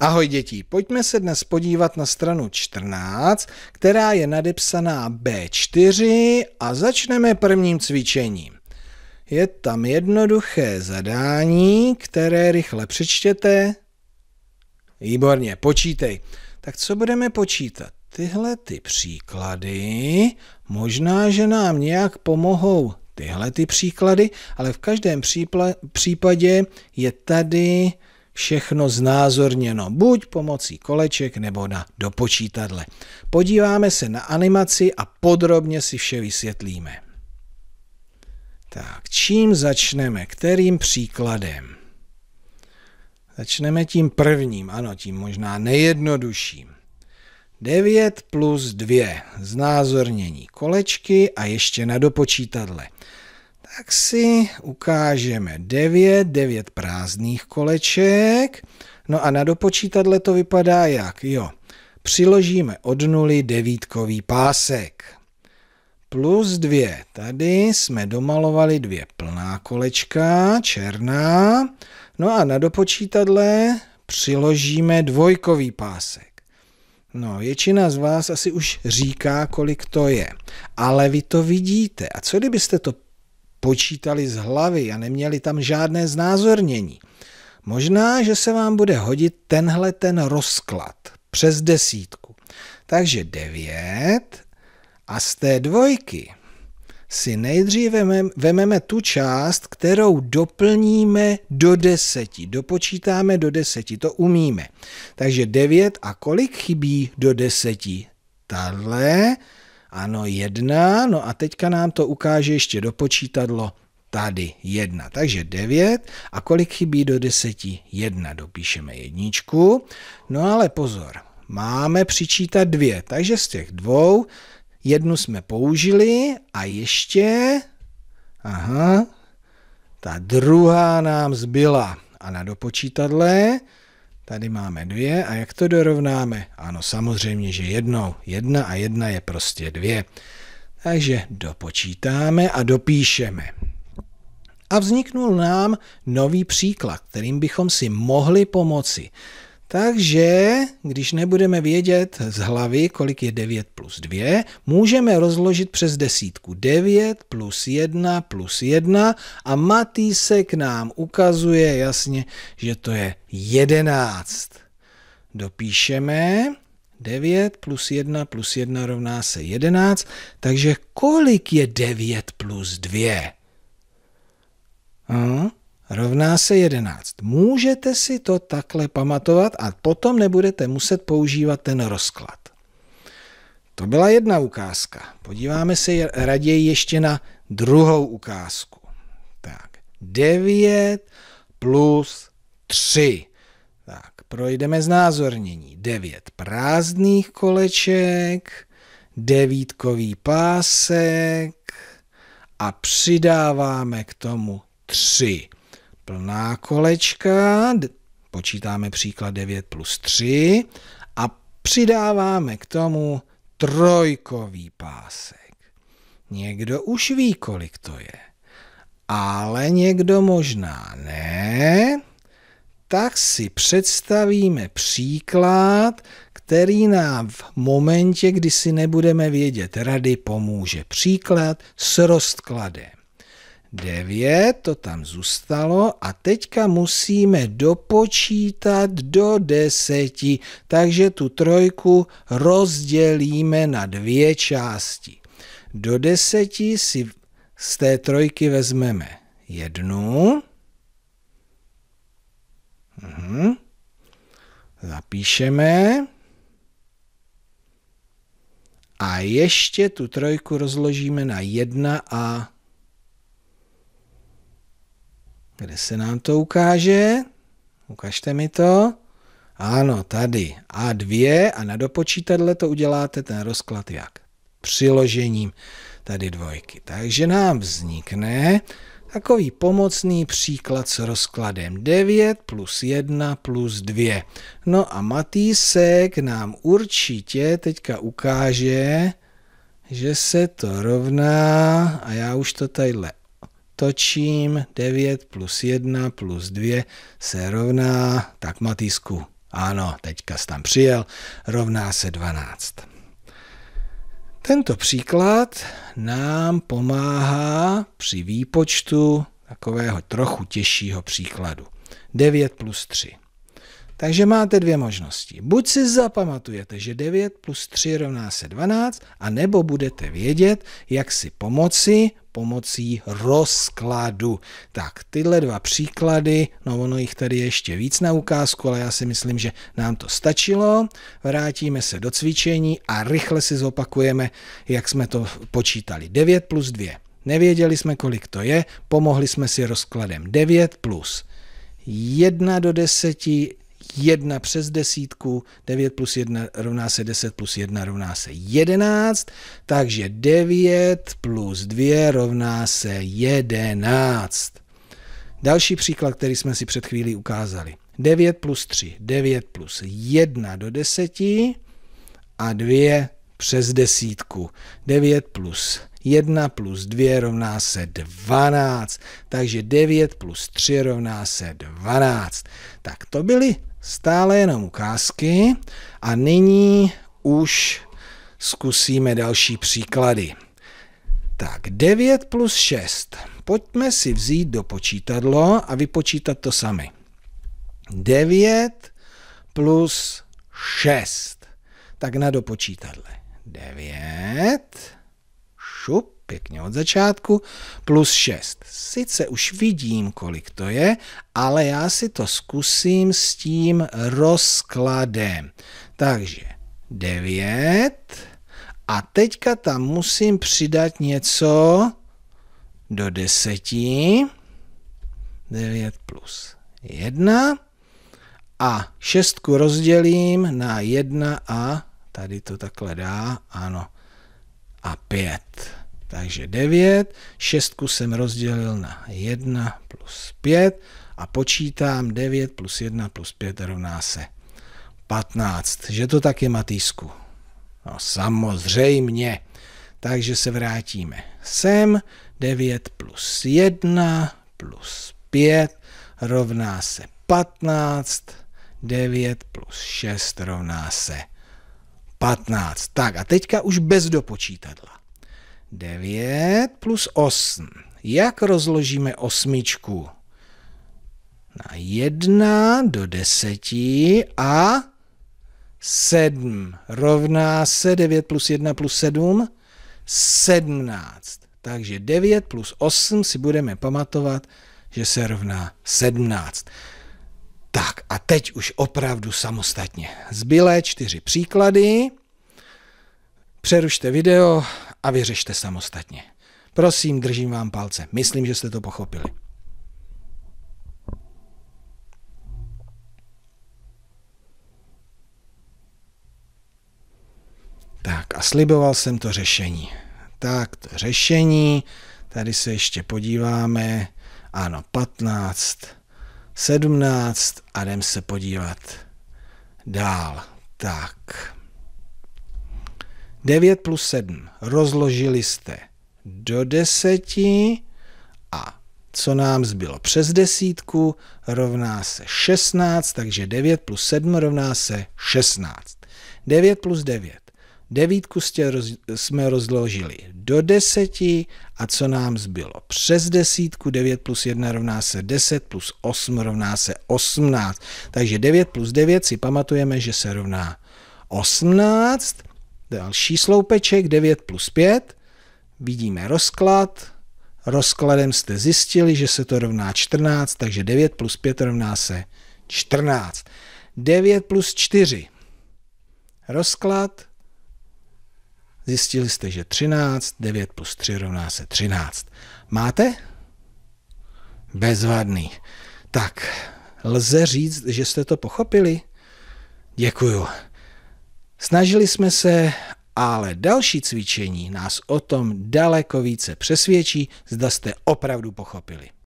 Ahoj děti, pojďme se dnes podívat na stranu 14, která je nadepsaná B4 a začneme prvním cvičením. Je tam jednoduché zadání, které rychle přečtěte. Výborně, počítej. Tak co budeme počítat? Tyhle ty příklady, možná, že nám nějak pomohou tyhle ty příklady, ale v každém případě je tady všechno znázorněno, buď pomocí koleček nebo na dopočítadle. Podíváme se na animaci a podrobně si vše vysvětlíme. Tak, čím začneme? Kterým příkladem? Začneme tím prvním, ano, tím možná nejjednodušším. 9 plus 2, znázornění kolečky a ještě na dopočítadle tak si ukážeme 9, 9 prázdných koleček. No a na dopočítadle to vypadá jak? Jo, přiložíme od nuly devítkový pásek. Plus 2. Tady jsme domalovali dvě plná kolečka, černá. No a na dopočítadle přiložíme dvojkový pásek. No, většina z vás asi už říká, kolik to je. Ale vy to vidíte. A co kdybyste to počítali z hlavy a neměli tam žádné znázornění. Možná, že se vám bude hodit tenhle ten rozklad přes desítku. Takže devět a z té dvojky si nejdříve vememe tu část, kterou doplníme do deseti. Dopočítáme do deseti, to umíme. Takže devět a kolik chybí do deseti? Tadle ano, jedna, no a teďka nám to ukáže ještě do počítadlo tady jedna, takže 9 a kolik chybí do deseti? Jedna, dopíšeme jedničku. No ale pozor, máme přičítat dvě, takže z těch dvou jednu jsme použili a ještě, aha, ta druhá nám zbyla. A na dopočítadle Tady máme dvě a jak to dorovnáme? Ano, samozřejmě, že jednou. Jedna a jedna je prostě dvě. Takže dopočítáme a dopíšeme. A vzniknul nám nový příklad, kterým bychom si mohli pomoci. Takže, když nebudeme vědět z hlavy, kolik je 9 plus 2, můžeme rozložit přes desítku. 9 plus 1 plus 1 a Matýsek nám ukazuje jasně, že to je 11. Dopíšeme 9 plus 1 plus 1 rovná se 11, takže kolik je 9 plus 2? Hm? rovná se 11. Můžete si to takhle pamatovat a potom nebudete muset používat ten rozklad. To byla jedna ukázka. Podíváme se raději ještě na druhou ukázku. Tak, 9 plus 3. Tak, projdeme znázornění. 9 prázdných koleček, devítkový pásek a přidáváme k tomu 3 plná kolečka, počítáme příklad 9 plus 3 a přidáváme k tomu trojkový pásek. Někdo už ví, kolik to je, ale někdo možná ne, tak si představíme příklad, který nám v momentě, kdy si nebudeme vědět rady, pomůže. Příklad s rozkladem. 9, to tam zůstalo a teďka musíme dopočítat do 10, takže tu trojku rozdělíme na dvě části. Do 10 si z té trojky vezmeme jednu, mhm. zapíšeme a ještě tu trojku rozložíme na 1 a kde se nám to ukáže? Ukažte mi to. Ano, tady. A2 a na dopočítadle to uděláte ten rozklad jak? Přiložením tady dvojky. Takže nám vznikne takový pomocný příklad s rozkladem 9 plus 1 plus 2. No a Matýsek nám určitě teďka ukáže, že se to rovná, a já už to tadyhle točím 9 plus 1 plus 2 se rovná, tak matýsku, ano, teďka jsi tam přijel, rovná se 12. Tento příklad nám pomáhá při výpočtu takového trochu těžšího příkladu. 9 plus 3. Takže máte dvě možnosti. Buď si zapamatujete, že 9 plus 3 rovná se 12, a nebo budete vědět, jak si pomoci pomocí rozkladu. Tak, tyhle dva příklady, no ono jich tady ještě víc na ukázku, ale já si myslím, že nám to stačilo. Vrátíme se do cvičení a rychle si zopakujeme, jak jsme to počítali. 9 plus 2. Nevěděli jsme, kolik to je, pomohli jsme si rozkladem 9 plus 1 do 10 1 přes desítku, 9 plus 1 rovná se 10 plus 1 rovná se 11, takže 9 plus 2 rovná se 11. Další příklad, který jsme si před chvílí ukázali. 9 plus 3, 9 plus 1 do 10 a 2 přes desítku. 9 plus 1 plus 2 rovná se 12, takže 9 plus 3 rovná se 12. Tak to byly stále jenom ukázky a nyní už zkusíme další příklady. Tak, 9 plus 6. Pojďme si vzít do počítadlo a vypočítat to sami. 9 plus 6. Tak na do počítadle. 9, šup, pěkně od začátku, plus 6. Sice už vidím, kolik to je, ale já si to zkusím s tím rozkladem. Takže 9 a teďka tam musím přidat něco do 10. 9 plus 1 a šestku rozdělím na 1 a tady to takhle dá, ano, a 5. Takže 9, 6 jsem rozdělil na 1 plus 5 a počítám 9 plus 1 plus 5 rovná se 15. Že to tak je, Matýsku? No samozřejmě. Takže se vrátíme sem. 9 plus 1 plus 5 rovná se 15. 9 plus 6 rovná se 15. Tak a teďka už bez dopočítadla. 9 plus 8. Jak rozložíme osmičku? Na 1 do 10 a 7 rovná se 9 plus 1 plus 7, 17. Takže 9 plus 8 si budeme pamatovat, že se rovná 17. Tak a teď už opravdu samostatně. Zbylé čtyři příklady. Přerušte video, a vyřešte samostatně. Prosím, držím vám palce. Myslím, že jste to pochopili. Tak a sliboval jsem to řešení. Tak to řešení, tady se ještě podíváme. Ano, 15, 17 a jdem se podívat dál. Tak. 9 plus 7 rozložili jste do 10 a co nám zbylo přes desítku, rovná se 16, takže 9 plus 7 rovná se 16. 9 plus 9. Devítku jsme rozložili do deseti a co nám zbylo přes desítku, 9 plus 1 rovná se 10 plus 8 rovná se 18. Takže 9 plus 9 si pamatujeme, že se rovná 18 Další sloupeček 9 plus 5. Vidíme rozklad. Rozkladem jste zjistili, že se to rovná 14, takže 9 plus 5 rovná se 14. 9 plus 4. Rozklad. Zjistili jste, že 13, 9 plus 3 rovná se 13. Máte? Bezvadný. Tak, lze říct, že jste to pochopili? Děkuju. Snažili jsme se, ale další cvičení nás o tom daleko více přesvědčí, zda jste opravdu pochopili.